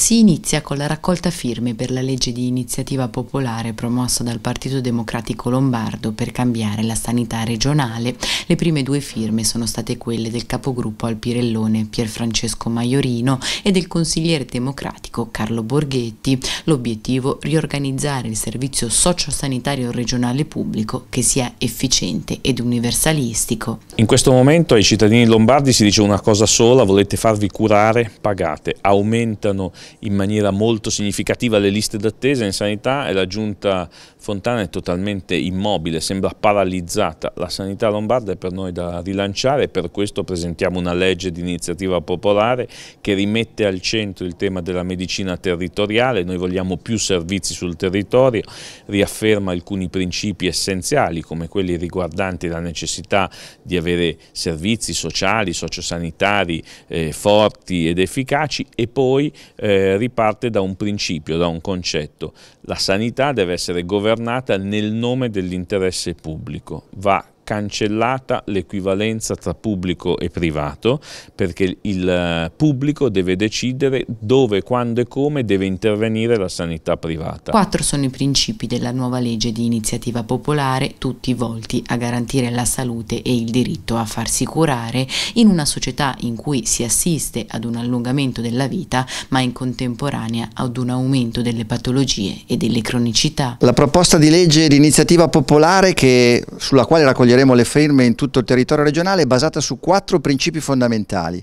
Si inizia con la raccolta firme per la legge di iniziativa popolare promossa dal Partito Democratico Lombardo per cambiare la sanità regionale. Le prime due firme sono state quelle del capogruppo al Pirellone Pierfrancesco Maiorino e del consigliere democratico Carlo Borghetti. L'obiettivo è riorganizzare il servizio sociosanitario regionale pubblico che sia efficiente ed universalistico. In questo momento ai cittadini lombardi si dice una cosa sola, volete farvi curare, pagate, aumentano in maniera molto significativa le liste d'attesa in sanità e la giunta Fontana è totalmente immobile, sembra paralizzata. La sanità lombarda è per noi da rilanciare e per questo presentiamo una legge di iniziativa popolare che rimette al centro il tema della medicina territoriale, noi vogliamo più servizi sul territorio, riafferma alcuni principi essenziali come quelli riguardanti la necessità di avere servizi sociali, sociosanitari eh, forti ed efficaci e poi eh, riparte da un principio, da un concetto. La sanità deve essere governata nel nome dell'interesse pubblico, va cancellata l'equivalenza tra pubblico e privato perché il eh, pubblico deve decidere dove, quando e come deve intervenire la sanità privata. Quattro sono i principi della nuova legge di iniziativa popolare, tutti volti a garantire la salute e il diritto a farsi curare in una società in cui si assiste ad un allungamento della vita ma in contemporanea ad un aumento delle patologie e delle cronicità. La proposta di legge di iniziativa popolare che, sulla quale raccoglieremo raccoglieremo le firme in tutto il territorio regionale, è basata su quattro principi fondamentali.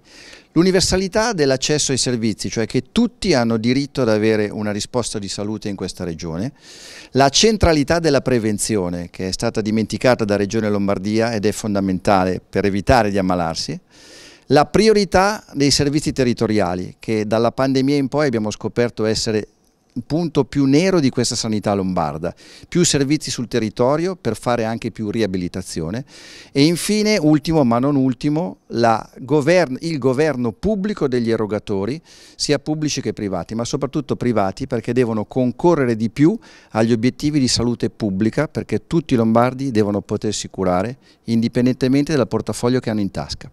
L'universalità dell'accesso ai servizi, cioè che tutti hanno diritto ad avere una risposta di salute in questa regione, la centralità della prevenzione, che è stata dimenticata da Regione Lombardia ed è fondamentale per evitare di ammalarsi, la priorità dei servizi territoriali, che dalla pandemia in poi abbiamo scoperto essere punto più nero di questa sanità lombarda, più servizi sul territorio per fare anche più riabilitazione e infine, ultimo ma non ultimo, govern il governo pubblico degli erogatori, sia pubblici che privati, ma soprattutto privati perché devono concorrere di più agli obiettivi di salute pubblica perché tutti i lombardi devono potersi curare indipendentemente dal portafoglio che hanno in tasca.